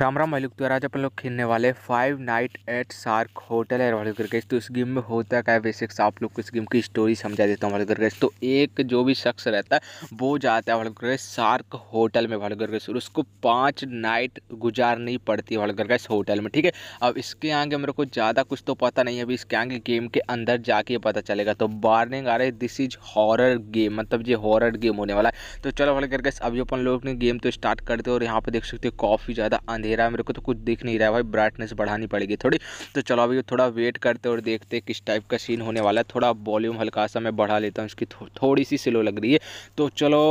राम राम भाई लोग तो आज अपन लोग खेलने वाले five night at Shark hotel है वाले करके तो इस गेम में होता क्या है बेसिक्स आप लोग को इस गेम की स्टोरी समझा देता हूँ वाले करके तो एक जो भी शख्स रहता है वो जाता है वाले करके सार्क होटल में वाले करके और उसको पाँच नाइट गुजारनी पड़ती है वाले करके होटल में ठीक है अब इसके आगे मेरे को ज़्यादा कुछ तो पता नहीं है अभी इसके आगे गेम के अंदर जाके पता चलेगा तो वार्निंग आ रही है दिस इज हॉरर गेम मतलब ये हॉरर गेम होने वाला है तो चलो वाले करके अभी अपन लोग ने गेम तो स्टार्ट करते हो और यहाँ पर देख सकते हो काफ़ी ज़्यादा दे रहा है मेरे को तो कुछ दिख नहीं रहा है भाई ब्राइटनेस बढ़ानी पड़ेगी थोड़ी तो चलो अभी थोड़ा वेट करते और देखते किस टाइप का सीन होने वाला है थोड़ा वॉल्यूम हल्का सा मैं बढ़ा लेता हूँ उसकी थोड़ी सी स्लो लग रही है तो चलो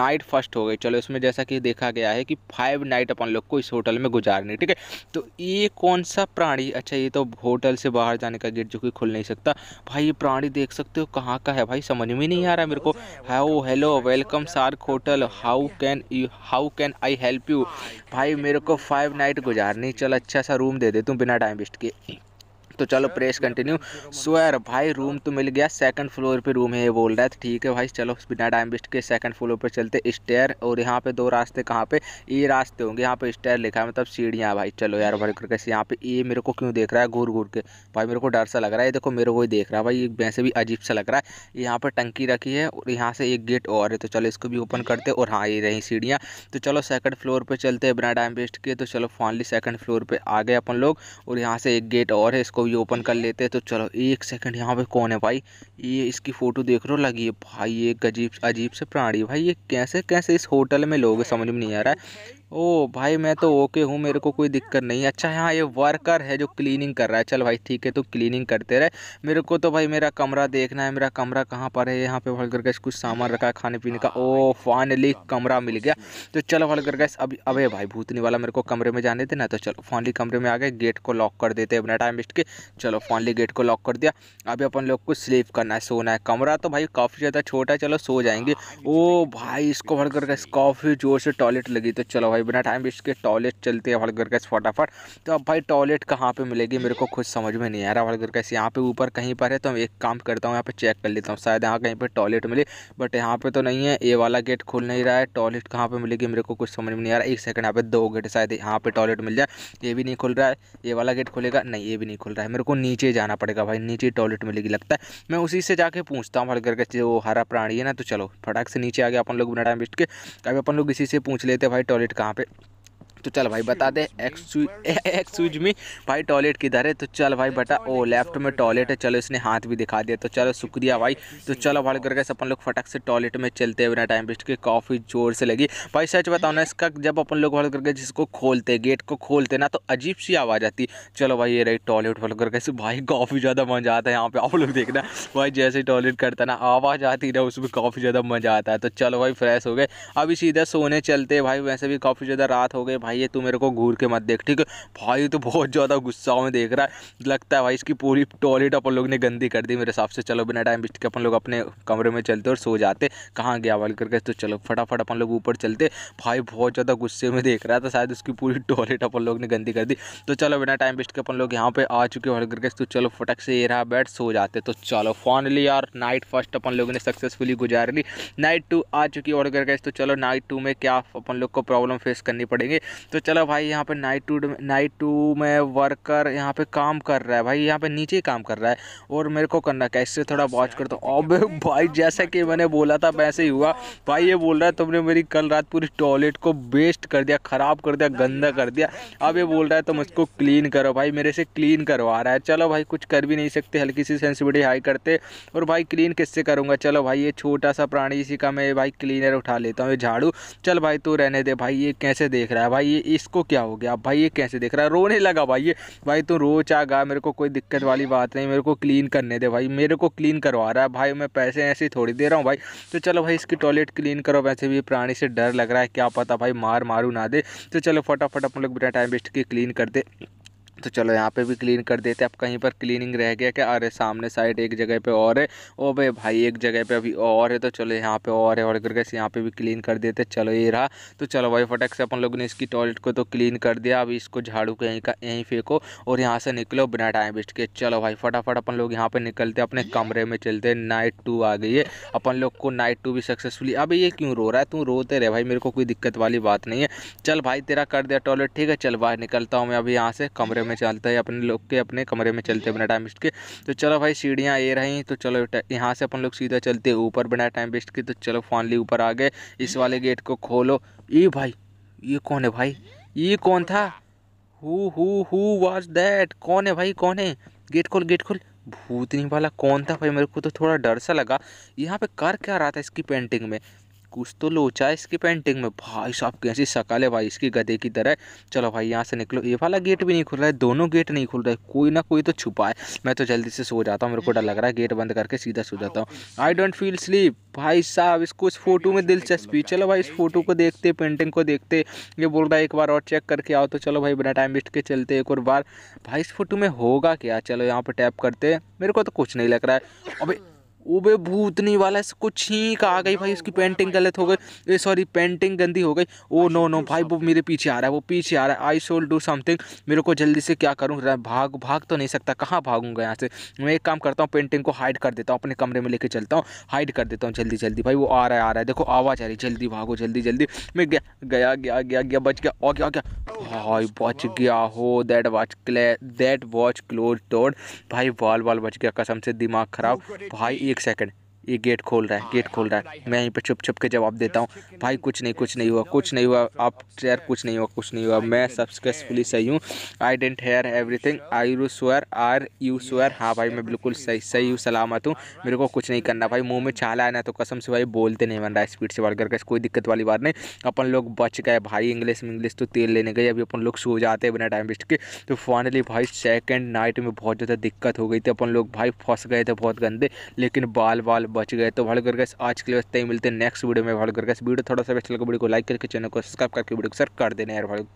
नाइट फर्स्ट हो गई चलो इसमें जैसा कि देखा गया है कि फाइव नाइट अपन लोग को इस होटल में गुजारनी ठीक है तो ये कौन सा प्राणी अच्छा ये तो होटल से बाहर जाने का गेट जो कि खुल नहीं सकता भाई ये प्राणी देख सकते हो कहाँ का है भाई समझ में नहीं आ रहा मेरे को how hello welcome Shark hotel how can you how can I help you भाई मेरे को फाइव फाइव नाइट गुजारनी चल अच्छा सा रूम दे दे तू बिना टाइम वेस्ट किए तो चलो प्रेस कंटिन्यू स्वेर भाई रूम तो मिल गया सेकंड फ्लोर पे रूम है ये बोल रहा है ठीक है भाई चलो बिना टाइम वेस्ट के सेकंड फ्लोर पे चलते स्टेयर और यहाँ पे दो रास्ते कहाँ पे ये रास्ते होंगे यहाँ पे स्टेयर लिखा है मतलब सीढ़ियाँ भाई चलो यार भर करके यहाँ पे ये मेरे को क्यों देख रहा है घूर घूर के भाई मेरे को डर सा लग रहा है देखो मेरे को ही देख रहा है भाई वैसे भी अजीब सा लग रहा है यहाँ पर टंकी रखी है और यहाँ से एक गेट और है तो चलो इसको भी ओपन करते और हाँ ये रही सीढ़ियाँ तो चलो सेकंड फ्लोर पर चलते हैं बिना टाइम वेस्ट के तो चलो फाइनली सेकंड फ्लोर पर आ गए अपन लोग और यहाँ से एक गेट और है इसको ये ओपन कर लेते हैं तो चलो एक सेकंड यहाँ पे कौन है भाई ये इसकी फ़ोटो देख रहे हो लगी है भाई ये अजीब अजीब से प्राणी भाई ये कैसे कैसे इस होटल में लोग हाँ, समझ में नहीं आ रहा है ओ भाई मैं तो ओके हूँ मेरे को कोई दिक्कत नहीं अच्छा हाँ ये वर्कर है जो क्लीनिंग कर रहा है चल भाई ठीक है तो क्लीनिंग करते रहे मेरे को तो भाई मेरा कमरा देखना है मेरा कमरा कहाँ पर है यहाँ पे भल कर गैस कुछ सामान रखा है खाने पीने का ओ फाइनली कमरा मिल गया तो चलो भल कर गैस अभी अबे भाई भूतनी वाला मेरे को कमरे में जाने देना तो चलो फाइनली कमरे में आ गए गेट को लॉक कर देते अपना टाइम वेस्ट के चलो फाइनली गेट को लॉक कर दिया अभी अपन लोग को स्लीप करना है सोना है कमरा तो भाई काफ़ी ज़्यादा छोटा है चलो सो जाएंगे हाँ, तो ओ भाई इसको भल कर गैस काफ़ी जोर से टॉयलेट लगी तो चलो भाई भाई बिना टाइम वेस्ट के टॉयलेट चलते हैं भाड़गर गैस फटाफट तो अब भाई टॉयलेट कहाँ पर मिलेगी मेरे को खुद समझ में नहीं आ रहा भाड़गर गैस यहाँ पर ऊपर कहीं पर है तो एक काम करता हूँ यहाँ पर चेक कर लेता हूँ शायद यहाँ कहीं पर टॉयलेट मिले बट यहाँ पर तो नहीं है ए वाला गेट खुल नहीं रहा है टॉयलेट कहाँ पर मिलेगी मेरे को कुछ समझ में नहीं आ रहा एक सेकंड यहाँ पर दो गेट शायद यहाँ पर टॉयलेट मिल जाए ये भी नहीं खुल रहा है ये वाला गेट खुलेगा नहीं ये भी नहीं खुल रहा है मेरे को नीचे जाना पड़ेगा भाई नीचे टॉयलेट मिलेगी लगता है मैं उसी से जाके पूछता हूँ घर गैस जो हरा प्राणी है ना तो चलो फटाक से नीचे आ गया अपन लोग बिना टाइम वेस्ट के अभी अपन लोग इसी से पूछ लेते हैं भाई टॉयलेट कहाँ stop it. तो चल भाई बता दे एक्सक्यूज में भाई टॉयलेट किधर है तो चल भाई बता ओ लेफ्ट में टॉयलेट है चलो इसने हाथ भी दिखा दिया तो चलो शुक्रिया भाई तो चलो भाई करके अपन लोग फटक से टॉयलेट में चलते बिना टाइम वेस्ट के काफ़ी जोर से लगी भाई सच बताओ ना इसका जब अपन लोग भाड़ करके जिसको खोलते गेट को खोलते ना तो अजीब सी आवाज़ आती चलो भाई ये रही टॉयलेट भाड़ करके भाई काफ़ी ज़्यादा मज़ा आता है यहाँ पे आप लोग देखना भाई जैसे टॉयलेट करता ना आवाज़ आती ना उसमें काफ़ी ज़्यादा मज़ा आता है तो चलो भाई फ्रेश हो गए अभी सीधा सोने चलते भाई वैसे भी काफ़ी ज़्यादा रात हो गई भाई भाई ये तू मेरे को घूर के मत देख ठीक है भाई तो बहुत ज़्यादा गुस्सा में देख रहा है लगता है भाई इसकी पूरी टॉयलेट अपन लोग ने गंदी कर दी मेरे हिसाब से चलो बिना टाइम बिस्ट के अपन लोग अपने कमरे में चलते और सो जाते कहाँ गया वाल करके तो चलो फटाफट अपन लोग ऊपर चलते भाई बहुत ज़्यादा गुस्से में देख रहा था शायद उसकी पूरी टॉयलेट अपन लोग ने गंदी कर दी तो चलो बिना टाइम बिस्ट के अपन लोग यहाँ पे आ चुके वाल करके तो चलो फटक से ये रहा बैठ सो जाते तो चलो फाइनली यार नाइट फर्स्ट अपन लोगों ने सक्सेसफुली गुजार ली नाइट टू आ चुकी ऑर्डर करके तो चलो नाइट टू में क्या अपन लोग को प्रॉब्लम फेस करनी पड़ेगी तो चलो भाई यहाँ पे नाइट टू नाइट टू में वर्कर यहाँ पे काम कर रहा है भाई यहाँ पे नीचे ही काम कर रहा है और मेरे को करना क्या इससे थोड़ा वॉच अच्छा, कर दो तो अब भाई जैसा कि मैंने बोला था वैसे ही हुआ भाई ये बोल रहा है तुमने मेरी कल रात पूरी टॉयलेट को वेस्ट कर दिया ख़राब कर दिया गंदा कर दिया अब ये बोल रहा है तुम इसको क्लीन करो भाई मेरे से क्लीन करवा रहा है चलो भाई कुछ कर भी नहीं सकते हल्की सी सेंसिविटी हाई करते और भाई क्लीन किससे करूँगा चलो भाई ये छोटा सा प्राणी इसी का मैं भाई क्लीनर उठा लेता हूँ ये झाड़ू चल भाई तू रहने दे भाई ये कैसे देख रहा है भाई ये इसको क्या हो गया भाई ये कैसे देख रहा है रोने लगा भाई ये भाई तू रो चाह गया मेरे को कोई दिक्कत वाली बात नहीं मेरे को क्लीन करने दे भाई मेरे को क्लीन करवा रहा है भाई मैं पैसे ऐसे ही थोड़ी दे रहा हूँ भाई तो चलो भाई इसकी टॉयलेट क्लीन करो वैसे भी प्राणी से डर लग रहा है क्या पता भाई मार मारू ना दे तो चलो फटाफट अपन लोग बिना टाइम वेस्ट के क्लीन कर दे तो चलो यहाँ पे भी क्लीन कर देते अब कहीं पर क्लीनिंग रह गया क्या अरे सामने साइड एक जगह पे और है ओ भाई भाई एक जगह पे अभी और है तो चलो यहाँ पे और है और करके यहाँ पे भी क्लीन कर देते चलो ये रहा तो चलो भाई फटक से अपन लोगों ने इसकी टॉयलेट को तो क्लीन कर दिया अभी इसको झाड़ू को यहीं का यहीं फेंको और यहाँ से निकलो बिना टाइम वेस्ट के चलो भाई फटाफट अपन लोग यहाँ पर निकलते अपने कमरे में चलते नाइट टू आ गई है अपन लोग को नाइट टू भी सक्सेसफुली अभी ये क्यों रो रहा है तू रोते रहे भाई मेरे को कोई दिक्कत वाली बात नहीं है चल भाई तेरा कर दिया टॉयलेट ठीक है चल बाहर निकलता हूँ मैं अभी यहाँ से कमरे में में चलते हैं अपने लोग के अपने कमरे में चलते हैं बिना टाइम वेस्ट के तो चलो भाई सीढ़ियाँ ये रही तो चलो यहाँ से अपन लोग सीधा चलते हैं ऊपर बिना टाइम वेस्ट के तो चलो फॉनली ऊपर आ गए इस वाले गेट को खोलो ये भाई ये कौन है भाई ये कौन था who who who was that कौन है भाई कौन है गेट खोल गेट खोल भूतनी वाला कौन था भाई मेरे को तो थोड़ा डर सा लगा यहाँ पे कर क्या रहा था इसकी पेंटिंग में कुछ तो लोचा है इसकी पेंटिंग में भाई साहब कैसी शकल है भाई इसकी गधे की तरह चलो भाई यहाँ से निकलो ये वाला गेट भी नहीं खुल रहा है दोनों गेट नहीं खुल रहा है कोई ना कोई तो छुपा है मैं तो जल्दी से सो जाता हूँ मेरे को डर लग रहा है गेट बंद करके सीधा सो जाता हूँ आई डोंट फील स्लीप भाई साहब इसको इस फोटो में दिलचस्पी चलो भाई इस फोटो को देखते पेंटिंग को देखते ये बोल रहा है एक बार और चेक करके आओ तो चलो भाई बिना टाइम वेस्ट के चलते एक और बार भाई इस फोटो में होगा क्या चलो यहाँ पर टैप करते मेरे को तो कुछ नहीं लग रहा है अभी वो भूतनी वाला इसको छींक आ गई भाई उसकी पेंटिंग गलत हो गई सॉरी पेंटिंग गंदी हो गई ओ नो नो भाई वो मेरे पीछे आ रहा है वो पीछे आ रहा है आई शोल डू समथिंग मेरे को जल्दी से क्या करूँ भाग भाग तो नहीं सकता कहाँ भागूंगा यहाँ से मैं एक काम करता हूँ पेंटिंग को हाइड कर देता हूँ अपने कमरे में लेके चलता हूँ हाइड कर देता हूँ जल्दी जल्दी भाई वो आ रहा है आ रहा है देखो आवाज़ आ रही जल्दी भागो जल्दी जल्दी मैं गया गया गया गया गया बच गया और क्या क्या भाई बच गया हो that watch clay that watch close door भाई बॉल बॉल बच गया कसम से दिमाग खराब भाई एक सेकंड ये गेट खोल रहा है गेट खोल रहा है मैं यहीं पे छुप छुप के जवाब देता हूँ भाई कुछ नहीं कुछ नहीं हुआ कुछ नहीं हुआ आप यार कुछ नहीं हुआ कुछ नहीं हुआ मैं सक्सेसफुली सही हूँ I didn't hear everything I you sure are you sure हाँ भाई मैं बिल्कुल सही सही हूँ सलामत हूँ मेरे को कुछ नहीं करना भाई मुँह में चाला है ना तो कसम से भाई बोलते नहीं बन रहा है स्पीड से बढ़ करके कोई दिक्कत वाली बात नहीं अपन लोग बच गए भाई इंग्लिश में इंग्लिश तो तेल लेने गए अभी अपन लोग सो जाते हैं बिना टाइम वेस्ट के तो फाइनली भाई सेकेंड नाइट में बहुत ज़्यादा दिक्कत हो गई थी अपन लोग भाई फंस गए थे बहुत गंदे लेकिन बाल बाल बच गए तो भाड़ करके आज के लिए ही मिलते हैं नेक्स्ट वीडियो में भाड़ करके वीडियो थोड़ा सा वीडियो को लाइक करके चैनल को सब्सक्राइब करके वीडियो को सर कर देने यार भालू